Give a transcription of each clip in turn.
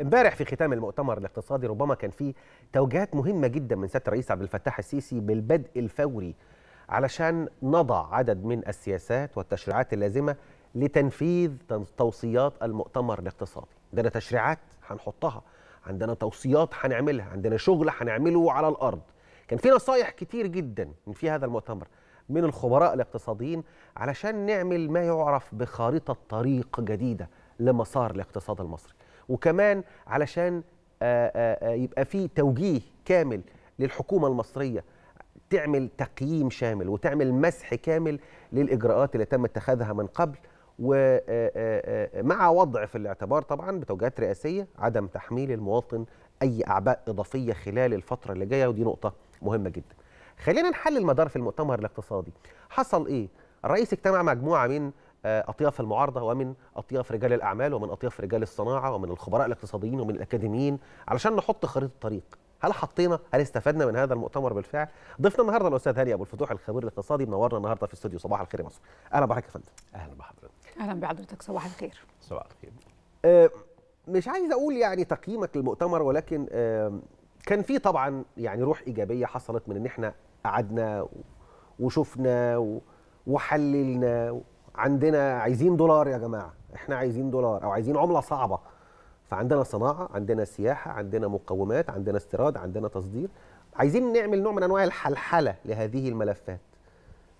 امبارح في ختام المؤتمر الاقتصادي ربما كان في توجيهات مهمه جدا من سياده الرئيس عبد الفتاح السيسي بالبدء الفوري علشان نضع عدد من السياسات والتشريعات اللازمه لتنفيذ توصيات المؤتمر الاقتصادي عندنا تشريعات هنحطها عندنا توصيات هنعملها عندنا شغل هنعمله على الارض كان في نصايح كتير جدا في هذا المؤتمر من الخبراء الاقتصاديين علشان نعمل ما يعرف بخارطه طريق جديده لمسار الاقتصاد المصري وكمان علشان آه، آه، آه، يبقى في توجيه كامل للحكومه المصريه تعمل تقييم شامل وتعمل مسح كامل للاجراءات اللي تم اتخاذها من قبل ومع وضع في الاعتبار طبعا بتوجيهات رئاسيه عدم تحميل المواطن اي اعباء اضافيه خلال الفتره اللي جايه ودي نقطه مهمه جدا. خلينا نحلل مدار في المؤتمر الاقتصادي، حصل ايه؟ الرئيس اجتمع مجموعه من آه، اطياف المعارضه ومن اطياف رجال الاعمال ومن اطياف رجال الصناعه ومن الخبراء الاقتصاديين ومن الاكاديميين علشان نحط خريطه طريق هل حطينا هل استفدنا من هذا المؤتمر بالفعل ضيفنا النهارده الاستاذ هاني ابو الفتوح الخبير الاقتصادي منورنا النهارده في استوديو صباح الخير يا مصر اهلا بحضرتك يا فندم اهلا بحضرتك اهلا بحضرتك صباح الخير صباح الخير أه مش عايز اقول يعني تقييمك للمؤتمر ولكن أه كان في طبعا يعني روح ايجابيه حصلت من ان احنا قعدنا وشفنا وحللنا عندنا عايزين دولار يا جماعه احنا عايزين دولار او عايزين عمله صعبه فعندنا صناعه عندنا سياحه عندنا مقومات عندنا استيراد عندنا تصدير عايزين نعمل نوع من انواع الحلحله لهذه الملفات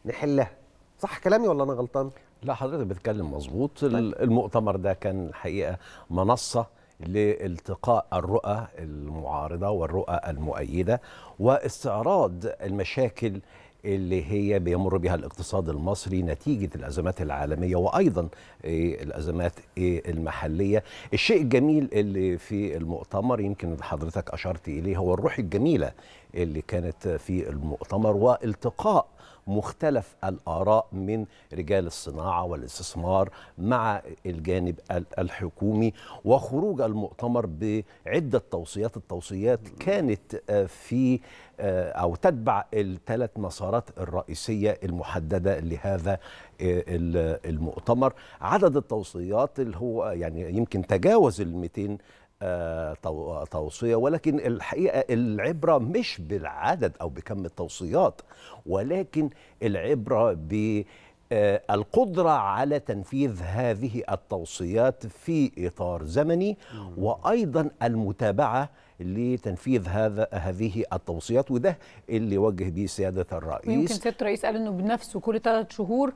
نحلها صح كلامي ولا انا غلطان لا حضرتك بتتكلم مظبوط طيب. المؤتمر ده كان الحقيقه منصه لالتقاء الرؤى المعارضه والرؤى المؤيده واستعراض المشاكل اللي هي بيمر بها الاقتصاد المصري نتيجة الأزمات العالمية وأيضا إيه، الأزمات إيه، المحلية الشيء الجميل اللي في المؤتمر يمكن حضرتك أشرت إليه هو الروح الجميلة اللي كانت في المؤتمر والتقاء مختلف الآراء من رجال الصناعة والاستثمار مع الجانب الحكومي وخروج المؤتمر بعدة توصيات التوصيات كانت آه، في آه، أو تتبع الثلاث مسارات الرئيسية المحددة لهذا آه، المؤتمر عدد التوصيات اللي هو يعني يمكن تجاوز ال 200 آه، توصيه ولكن الحقيقه العبره مش بالعدد او بكم التوصيات ولكن العبره ب آه، القدرة على تنفيذ هذه التوصيات في إطار زمني وأيضا المتابعة لتنفيذ هذا هذه التوصيات وده اللي وجه به سيادة الرئيس يمكن سيادة الرئيس قال أنه بنفسه كل ثلاث شهور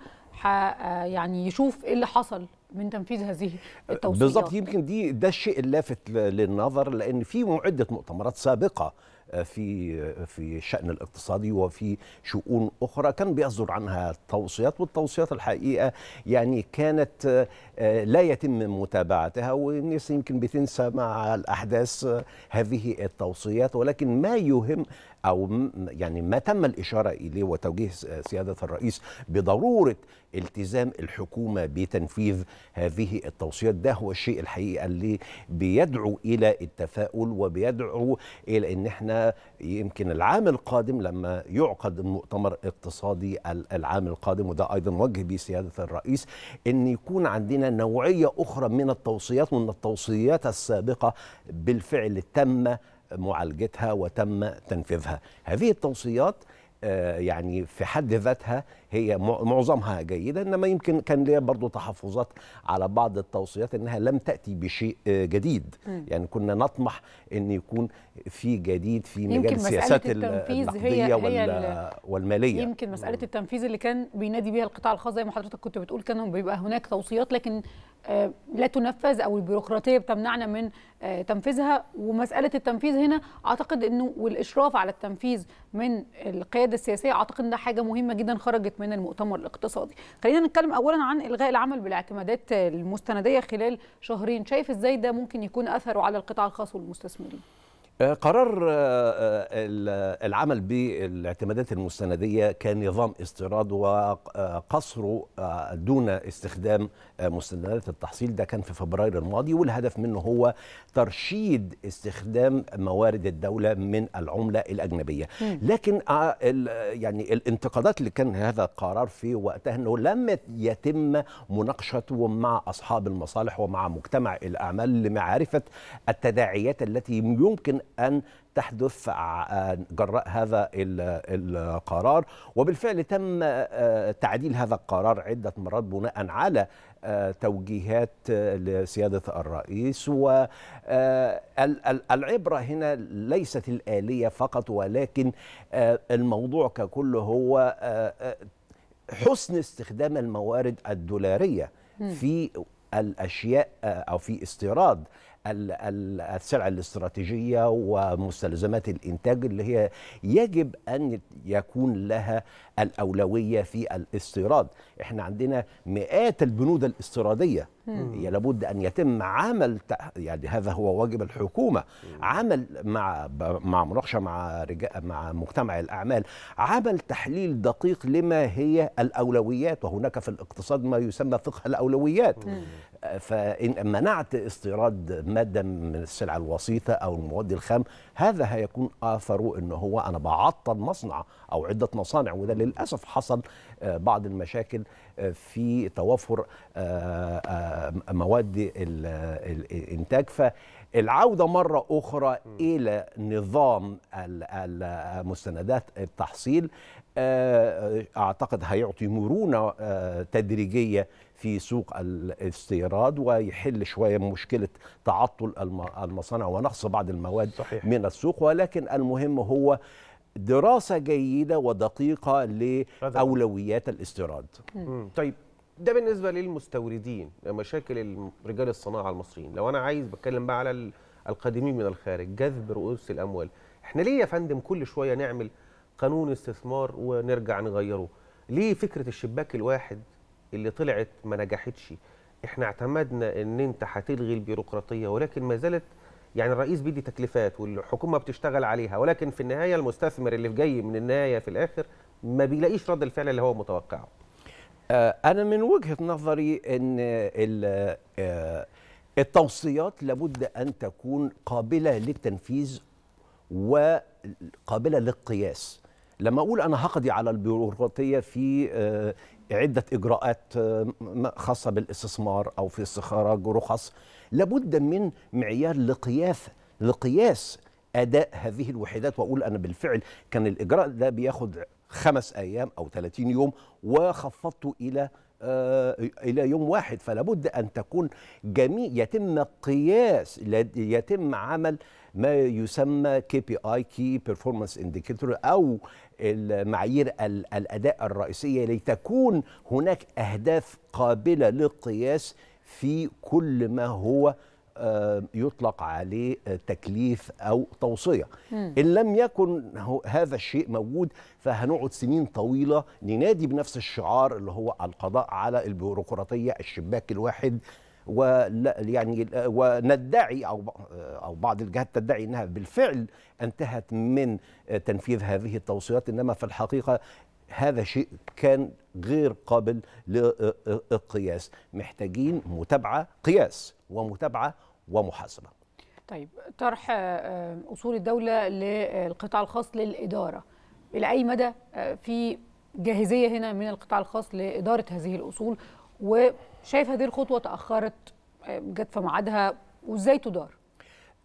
يعني يشوف إيه اللي حصل من تنفيذ هذه التوصيات بالضبط يمكن دي ده الشيء اللافت للنظر لان في عده مؤتمرات سابقه في في الشأن الاقتصادي وفي شؤون أخرى كان بيصدر عنها توصيات والتوصيات الحقيقة يعني كانت آه، لا يتم متابعتها والناس يمكن بتنسى مع الأحداث آه، هذه التوصيات ولكن ما يهم أو يعني ما تم الإشارة إليه وتوجيه سيادة الرئيس بضرورة التزام الحكومة بتنفيذ هذه التوصيات ده هو الشيء الحقيقة اللي بيدعو إلى التفاؤل وبيدعو إلى إن احنا يمكن العام القادم لما يعقد المؤتمر الاقتصادي العام القادم وده ايضا وجه بيه سياده الرئيس ان يكون عندنا نوعيه اخرى من التوصيات وان التوصيات السابقه بالفعل تم معالجتها وتم تنفيذها هذه التوصيات آه، يعني في حد ذاتها هي معظمها جيده انما يمكن كان ليا برضو تحفظات على بعض التوصيات انها لم تاتي بشيء آه، جديد م. يعني كنا نطمح ان يكون في جديد في مجال السياسات النقديه هي وال... والماليه يمكن مساله التنفيذ اللي كان بينادي بها القطاع الخاص زي ما حضرتك كنت بتقول كان بيبقى هناك توصيات لكن آه، لا تنفذ او البيروقراطيه بتمنعنا من آه، تنفيذها ومساله التنفيذ هنا اعتقد انه والاشراف على التنفيذ من القياده السياسيه اعتقد انها حاجه مهمه جدا خرجت من المؤتمر الاقتصادي. خلينا نتكلم اولا عن الغاء العمل بالاعتمادات المستنديه خلال شهرين، شايف ازاي ده ممكن يكون اثره على القطاع الخاص والمستثمرين؟ آه، قرار آه، آه، العمل بالاعتمادات المستندية كان نظام استيراد وقصره دون استخدام مستندات التحصيل ده كان في فبراير الماضي والهدف منه هو ترشيد استخدام موارد الدولة من العملة الأجنبية لكن يعني الانتقادات اللي كان هذا القرار في وقتها أنه لم يتم مناقشته مع أصحاب المصالح ومع مجتمع الأعمال لمعرفة التداعيات التي يمكن أن تحدث جراء هذا القرار وبالفعل تم آه، تعديل هذا القرار عدة مرات بناء على آه، توجيهات آه، لسيادة الرئيس والعبرة هنا ليست الآلية فقط ولكن الموضوع ككل هو حسن استخدام الموارد الدولارية في الاشياء او في استيراد السلع الاستراتيجيه ومستلزمات الانتاج اللي هي يجب ان يكون لها الاولويه في الاستيراد احنا عندنا مئات البنود الاستيراديه لابد ان يتم عمل يعني هذا هو واجب الحكومه عمل مع مع مناقشه مع مع مجتمع الاعمال عمل تحليل دقيق لما هي الاولويات وهناك في الاقتصاد ما يسمى فقه الاولويات فان منعت استيراد ماده من السلع الوسيطه او المواد الخام هذا هيكون اثره ان هو انا بعطل مصنع او عده مصانع وده للاسف حصل آه، بعض المشاكل في توافر آه، آه، مواد الانتاج فالعوده مره اخرى الى نظام مستندات التحصيل آه، اعتقد هيعطي مرونه تدريجيه في سوق الاستيراد ويحل شويه مشكله تعطل المصانع ونقص بعض المواد صحيح. من السوق ولكن المهم هو دراسه جيده ودقيقه لاولويات الاستيراد طيب ده بالنسبه للمستوردين مشاكل رجال الصناعه المصريين لو انا عايز بتكلم بقى على القادمين من الخارج جذب رؤوس الاموال احنا ليه يا فندم كل شويه نعمل قانون استثمار ونرجع نغيره ليه فكره الشباك الواحد اللي طلعت ما نجحتش احنا اعتمدنا ان انت هتلغي البيروقراطيه ولكن ما زالت يعني الرئيس بيدي تكليفات والحكومه بتشتغل عليها ولكن في النهايه المستثمر اللي جاي من النهايه في الاخر ما بيلاقيش رد الفعل اللي هو متوقعه آه، انا من وجهه نظري ان آه، التوصيات لابد ان تكون قابله للتنفيذ وقابله للقياس لما اقول انا هقضي على البيروقراطيه في آه، عدة إجراءات آه، خاصة بالاستثمار أو في استخراج رخص لابد من معيار لقياس لقياس أداء هذه الوحدات وأقول أنا بالفعل كان الإجراء ده بياخد خمس أيام أو 30 يوم وخفضته إلى آه، الى يوم واحد فلا بد ان تكون جميع يتم قياس يتم عمل ما يسمى كي بي اي كي بيرفورمانس انديكيتور او المعايير الاداء الرئيسيه لتكون هناك اهداف قابله للقياس في كل ما هو آه، يطلق عليه آه، تكليف او توصيه مم. ان لم يكن هذا الشيء موجود فهنقعد سنين طويله ننادي بنفس الشعار اللي هو القضاء على البيروقراطيه الشباك الواحد يعني وندعي او او بعض الجهات تدعي انها بالفعل انتهت من تنفيذ هذه التوصيات انما في الحقيقه هذا شيء كان غير قابل للقياس محتاجين متابعه قياس ومتابعه ومحاسبه طيب طرح آه، اصول الدوله للقطاع الخاص للاداره الى اي مدى آه، في جاهزيه هنا من القطاع الخاص لاداره هذه الاصول وشايف هذه الخطوه تاخرت جت في ميعادها وازاي تدار؟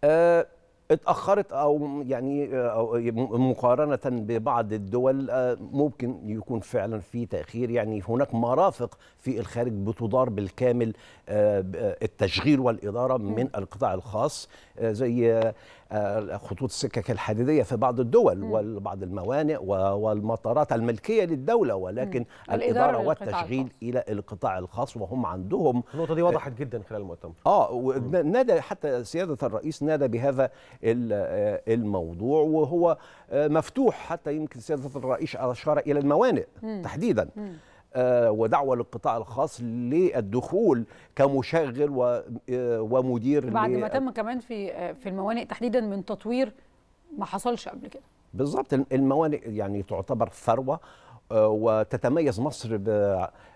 أه اتاخرت او يعني آه، أو مقارنه ببعض الدول آه، ممكن يكون فعلا في تاخير يعني هناك مرافق في الخارج بتدار بالكامل آه، التشغيل والاداره من القطاع الخاص زي آه، خطوط السكك الحديديه في بعض الدول وبعض الموانئ والمطارات الملكيه للدوله ولكن الاداره والتشغيل الى القطاع الخاص وهم عندهم النقطه دي وضحت جدا خلال المؤتمر اه نادى حتى سياده الرئيس نادى بهذا آه، الموضوع وهو آه، مفتوح حتى يمكن سياده الرئيس اشار الى الموانئ تحديدا مم. آه، ودعوه للقطاع الخاص للدخول كمشغل آه، ومدير بعد ما تم كمان في آه، في الموانئ تحديدا من تطوير ما حصلش قبل كده بالظبط الموانئ يعني تعتبر ثروه وتتميز مصر ب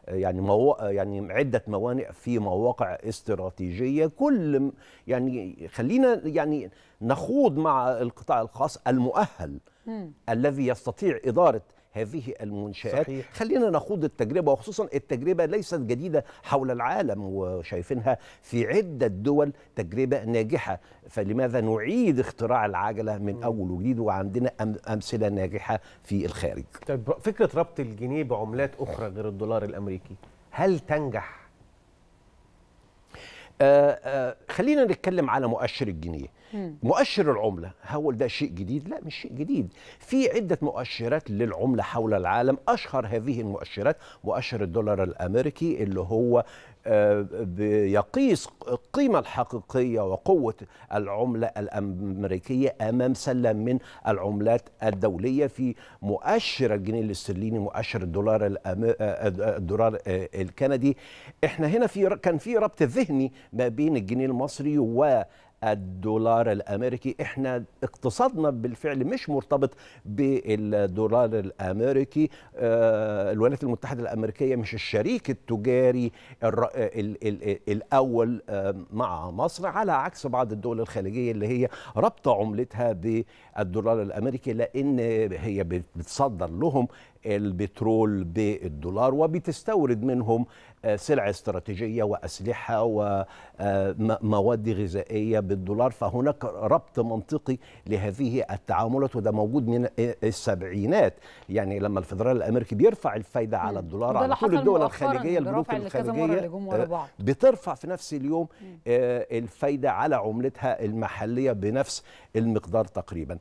يعني مو... يعني عده موانئ في مواقع استراتيجيه كل يعني خلينا يعني نخوض مع القطاع الخاص المؤهل م. الذي يستطيع اداره هذه المنشآت صحيح. خلينا نخوض التجربة وخصوصا التجربة ليست جديدة حول العالم وشايفينها في عدة دول تجربة ناجحة فلماذا نعيد اختراع العجلة من أول وجديد وعندنا أمثلة ناجحة في الخارج طيب فكرة ربط الجنيه بعملات أخرى غير الدولار الأمريكي هل تنجح؟ آه آه خلينا نتكلم على مؤشر الجنيه مؤشر العمله هو ده شيء جديد لا مش شيء جديد في عده مؤشرات للعمله حول العالم اشهر هذه المؤشرات مؤشر الدولار الامريكي اللي هو آه، بيقيس القيمة الحقيقية وقوة العملة الأمريكية أمام سلة من العملات الدولية في مؤشر الجنيه الاسترليني مؤشر الدولار آه، آه، الدولار الكندي احنا هنا في كان في ربط ذهني ما بين الجنيه المصري و الدولار الامريكي احنا اقتصادنا بالفعل مش مرتبط بالدولار الامريكي آه، الولايات المتحده الامريكيه مش الشريك التجاري الاول آه، مع مصر على عكس بعض الدول الخليجيه اللي هي رابطه عملتها بالدولار الامريكي لان هي بتصدر لهم البترول بالدولار وبتستورد منهم سلع استراتيجية وأسلحة ومواد غذائية بالدولار فهناك ربط منطقي لهذه التعاملات وده موجود من السبعينات يعني لما الفدرال الأمريكي بيرفع الفايدة على الدولار على كل الدول الخليجية البنوك الخليجية آه، بترفع في نفس اليوم آه، الفايدة على عملتها المحلية بنفس المقدار تقريبا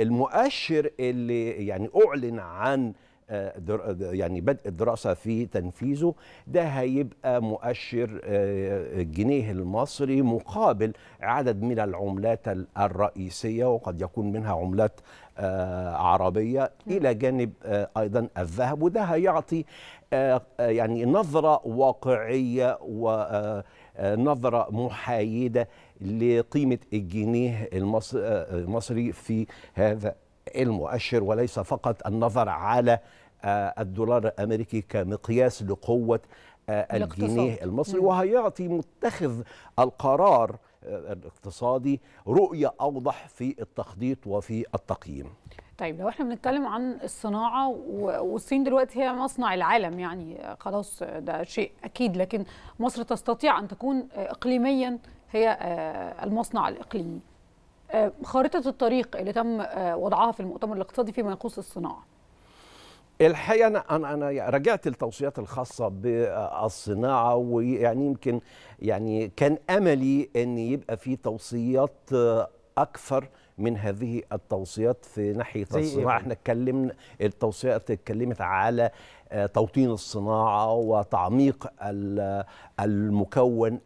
المؤشر اللي يعني أعلن عن يعني بدء الدراسه في تنفيذه ده هيبقى مؤشر الجنيه آه، المصري مقابل عدد من العملات الرئيسيه وقد يكون منها عملات آه، عربيه نعم. الى جانب آه، ايضا الذهب وده هيعطي يعني نظره واقعيه ونظره محايده لقيمه الجنيه المصري في هذا المؤشر وليس فقط النظر على آه، الدولار الامريكي كمقياس لقوه آه، الجنيه المصري وهيعطي متخذ القرار آه، الاقتصادي رؤيه اوضح في التخطيط وفي التقييم. طيب لو احنا بنتكلم عن الصناعه والصين دلوقتي هي مصنع العالم يعني خلاص ده شيء اكيد لكن مصر تستطيع ان تكون اقليميا هي المصنع الاقليمي. خارطه الطريق اللي تم وضعها في المؤتمر الاقتصادي فيما يخص الصناعه الحقيقه انا انا رجعت التوصيات الخاصه بالصناعه ويعني يمكن يعني كان املي ان يبقى في توصيات اكثر من هذه التوصيات في ناحيه إيه الصناعه احنا اتكلمنا التوصيات اتكلمت على توطين الصناعه وتعميق المكون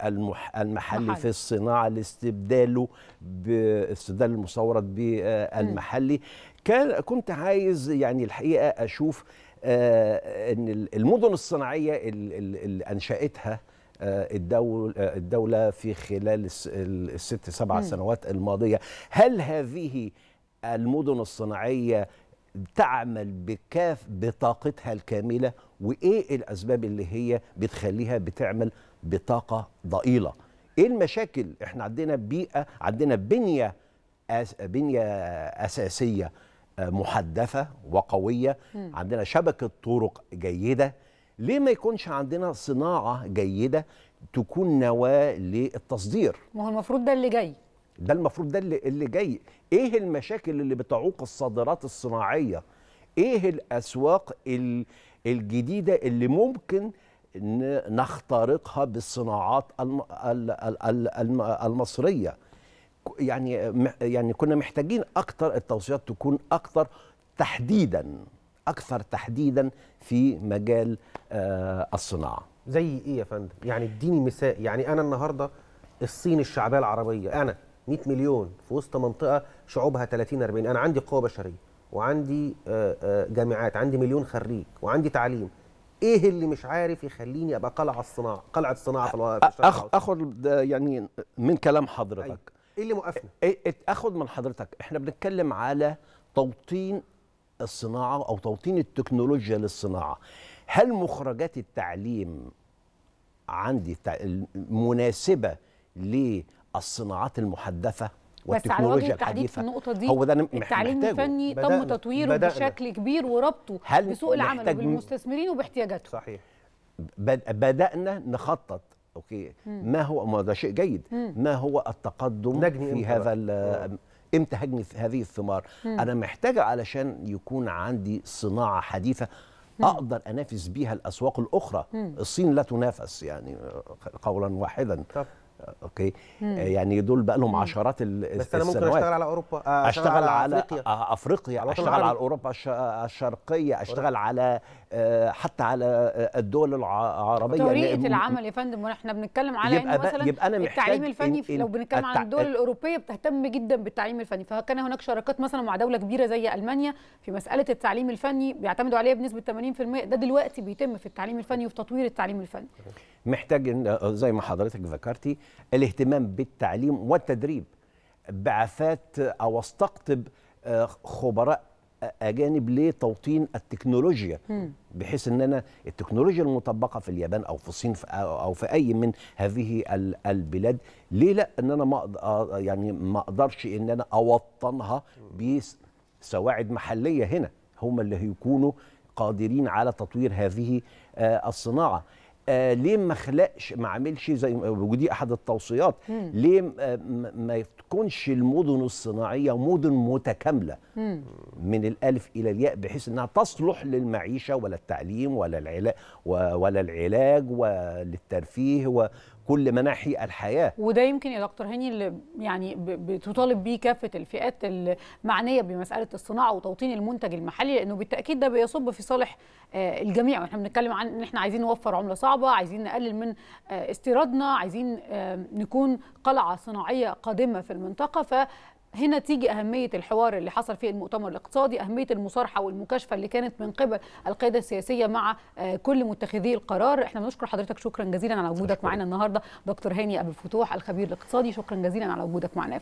المحلي محل. في الصناعه لاستبداله باستبدال المستورد بالمحلي كان كنت عايز يعني الحقيقه اشوف آه، ان المدن الصناعيه اللي انشاتها آه، الدولة, آه، الدولة في خلال الست سبع سنوات الماضية هل هذه المدن الصناعية تعمل بكاف بطاقتها الكاملة وإيه الأسباب اللي هي بتخليها بتعمل بطاقة ضئيلة إيه المشاكل إحنا عندنا بيئة عندنا بنية أس بنية أساسية محدثه وقويه م. عندنا شبكه طرق جيده ليه ما يكونش عندنا صناعه جيده تكون نواه للتصدير ما هو المفروض ده اللي جاي ده المفروض ده اللي, اللي جاي ايه المشاكل اللي بتعوق الصادرات الصناعيه ايه الاسواق الجديده اللي ممكن نخترقها بالصناعات المصريه يعني يعني كنا محتاجين اكثر التوصيات تكون اكثر تحديدا اكثر تحديدا في مجال آه، الصناعه زي ايه يا فندم يعني اديني مثال يعني انا النهارده الصين الشعبيه العربيه انا 100 مليون في وسط منطقه شعوبها 30 40 انا عندي قوه بشريه وعندي آه، آه، جامعات عندي مليون خريج وعندي تعليم ايه اللي مش عارف يخليني ابقى قلعه الصناعه قلعه الصناعه في أخ اخد يعني من كلام حضرتك أي. أيوة. ايه اللي موقفنا إيه، إيه، اخد من حضرتك احنا بنتكلم على توطين الصناعه او توطين التكنولوجيا للصناعه هل مخرجات التعليم عندي مناسبه للصناعات المحدثه والتكنولوجيا بس على الحديثة النقطة دي هو ده التعليم الفني تم تطويره بشكل كبير وربطه بسوق العمل وبالمستثمرين وباحتياجاتهم صحيح بدأنا نخطط اوكي ما هو ما ده شيء جيد ما هو التقدم نجني في هذا امتى هجني هذه الثمار انا محتاجه علشان يكون عندي صناعه حديثه اقدر انافس بيها الاسواق الاخرى الصين لا تنافس يعني آه، قولا واحدا طب. اوكي مم. آه، يعني دول بقى لهم عشرات السنوات بس انا ممكن اشتغل على اوروبا آه، اشتغل, أشتغل على افريقيا آه، افريقيا على اشتغل على اوروبا الشرقيه اشتغل على حتى على الدول العربيه طريقه العمل يا فندم واحنا بنتكلم على يبقى يعني مثلا يبقى أنا التعليم الفني إن لو بنتكلم عن الدول الاوروبيه بتهتم جدا بالتعليم الفني فكان هناك شراكات مثلا مع دوله كبيره زي المانيا في مساله التعليم الفني بيعتمدوا عليها بنسبه 80% ده دلوقتي بيتم في التعليم الفني وفي تطوير التعليم الفني محتاج زي ما حضرتك ذكرتي الاهتمام بالتعليم والتدريب بعثات او استقطب آه، خبراء آه، اجانب لتوطين التكنولوجيا بحيث ان انا التكنولوجيا المطبقه في اليابان او في الصين او في اي من هذه البلاد ليه لا ان انا ما آه، يعني ما اقدرش ان انا اوطنها بسواعد محليه هنا هم اللي هيكونوا قادرين على تطوير هذه الصناعه آه ليه ما خلقش ما عملش زي ودي احد التوصيات مم. ليه ما تكونش المدن الصناعيه مدن متكامله مم. من الالف الى الياء بحيث انها تصلح للمعيشه ولا التعليم ولا العلاج ولا العلاج وللترفيه كل مناحي الحياه وده يمكن يا دكتور هاني اللي يعني بتطالب بيه كافه الفئات المعنيه بمساله الصناعه وتوطين المنتج المحلي لانه بالتاكيد ده بيصب في صالح آه، الجميع واحنا بنتكلم عن ان احنا عايزين نوفر عمله صعبه عايزين نقلل من آه، استيرادنا عايزين آه، نكون قلعه صناعيه قادمه في المنطقه ف هنا تيجي أهمية الحوار اللي حصل في المؤتمر الاقتصادي أهمية المصارحة والمكاشفة اللي كانت من قبل القيادة السياسية مع آه، كل متخذي القرار احنا بنشكر حضرتك شكرا جزيلا على وجودك معنا النهاردة دكتور هاني أبو الفتوح الخبير الاقتصادي شكرا جزيلا على وجودك معنا